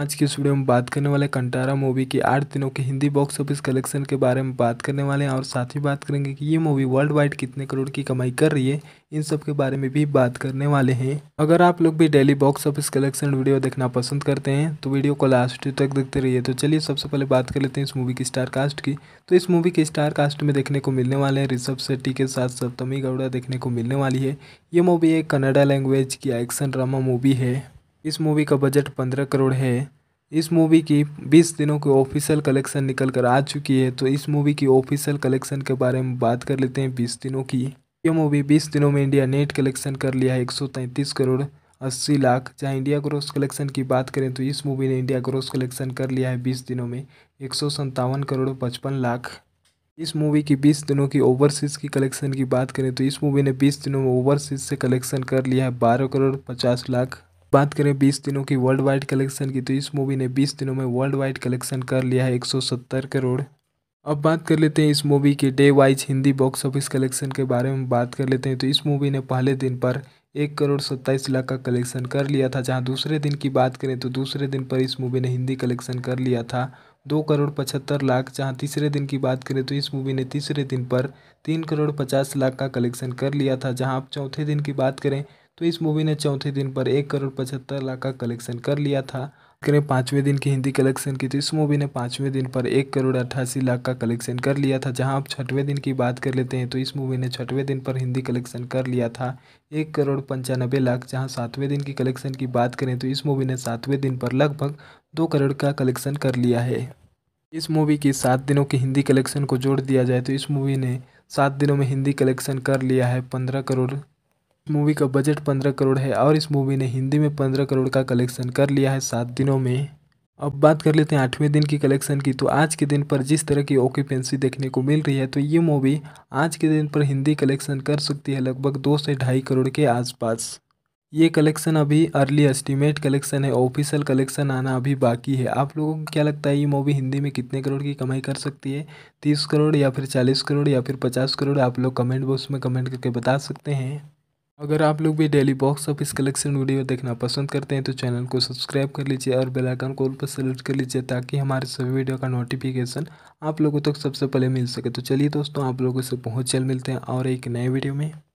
आज की इस वीडियो में बात करने वाले कंटारा मूवी के आठ दिनों के हिंदी बॉक्स ऑफिस कलेक्शन के बारे में बात करने वाले हैं और साथ ही बात करेंगे कि ये मूवी वर्ल्ड वाइड कितने करोड़ की कमाई कर रही है इन सब के बारे में भी बात करने वाले हैं अगर आप लोग भी daily box office collection video देखना पसंद करते हैं तो वीडियो को लास्ट तक देखते रहिए तो चलिए सबसे पहले बात कर लेते हैं इस मूवी की स्टारकास्ट की तो इस मूवी के स्टारकास्ट में देखने को मिलने वाले हैं ऋषभ शेट्टी के साथ सप्तमी गौड़ा देखने को मिलने वाली है ये मूवी एक कनाडा लैंग्वेज की एक्शन ड्रामा मूवी है इस मूवी का बजट पंद्रह करोड़ है इस मूवी की बीस दिनों की ऑफिशियल कलेक्शन निकल कर आ चुकी है तो इस मूवी की ऑफिशियल कलेक्शन के बारे में बात कर लेते हैं बीस दिनों की यह मूवी बीस दिनों में इंडिया नेट कलेक्शन कर लिया है एक करोड़ अस्सी लाख जहाँ इंडिया ग्रोस कलेक्शन की बात करें तो इस मूवी ने इंडिया ग्रोस कलेक्शन कर लिया है बीस दिनों में एक करोड़ पचपन लाख इस मूवी की बीस दिनों की ओवरसीज़ की कलेक्शन की बात करें तो इस मूवी ने बीस दिनों में ओवरसीज़ से कलेक्शन कर लिया है बारह करोड़ पचास लाख बात करें बीस दिनों की वर्ल्ड वाइड कलेक्शन की तो इस मूवी ने बीस दिनों में वर्ल्ड वाइड कलेक्शन कर लिया है एक करोड़ अब बात कर लेते हैं इस मूवी के day wise Hindi box office collection के बारे में बात कर लेते हैं तो इस मूवी ने पहले दिन पर एक करोड़ सत्ताईस लाख का कलेक्शन कर लिया था जहां दूसरे दिन की बात करें तो दूसरे दिन पर इस मूवी ने हिंदी कलेक्शन कर लिया था दो करोड़ पचहत्तर लाख जहां तीसरे दिन की बात करें तो इस मूवी ने तीसरे दिन पर तीन करोड़ पचास लाख का कलेक्शन कर लिया था जहाँ आप चौथे दिन की बात करें तो इस मूवी ने चौथे दिन पर एक करोड़ पचहत्तर लाख का कलेक्शन कर लिया था करें पाँचवें दिन की हिंदी कलेक्शन की तो इस मूवी ने पाँचवें दिन पर एक करोड़ अट्ठासी लाख का कलेक्शन कर लिया था जहां आप छठवें दिन की बात कर लेते हैं तो इस मूवी ने छठवें दिन पर हिंदी कलेक्शन कर लिया था एक करोड़ पंचानबे लाख जहां सातवें दिन की कलेक्शन की बात करें तो इस मूवी ने सातवें दिन पर लगभग दो करोड़ का कलेक्शन कर लिया है इस मूवी की सात दिनों की हिंदी कलेक्शन को जोड़ दिया जाए तो इस मूवी ने सात दिनों में हिंदी कलेक्शन कर लिया है पंद्रह करोड़ मूवी का बजट पंद्रह करोड़ है और इस मूवी ने हिंदी में पंद्रह करोड़ का कलेक्शन कर लिया है सात दिनों में अब बात कर लेते हैं आठवें दिन की कलेक्शन की तो आज के दिन पर जिस तरह की ऑक्यूपेंसी देखने को मिल रही है तो ये मूवी आज के दिन पर हिंदी कलेक्शन कर सकती है लगभग दो से ढाई करोड़ के आसपास ये कलेक्शन अभी अर्ली एस्टिमेट कलेक्शन है ऑफिशियल कलेक्शन आना अभी बाकी है आप लोगों को क्या लगता है ये मूवी हिंदी में कितने करोड़ की कमाई कर सकती है तीस करोड़ या फिर चालीस करोड़ या फिर पचास करोड़ आप लोग कमेंट बॉक्स में कमेंट करके बता सकते हैं अगर आप लोग भी daily box office collection video देखना पसंद करते हैं तो चैनल को सब्सक्राइब कर लीजिए और बेल आइकन को ऊपर सेलेक्ट कर लीजिए ताकि हमारे सभी वीडियो का नोटिफिकेशन आप लोगों तक सबसे पहले मिल सके तो चलिए दोस्तों आप लोगों से बहुत जल्द मिलते हैं और एक नए वीडियो में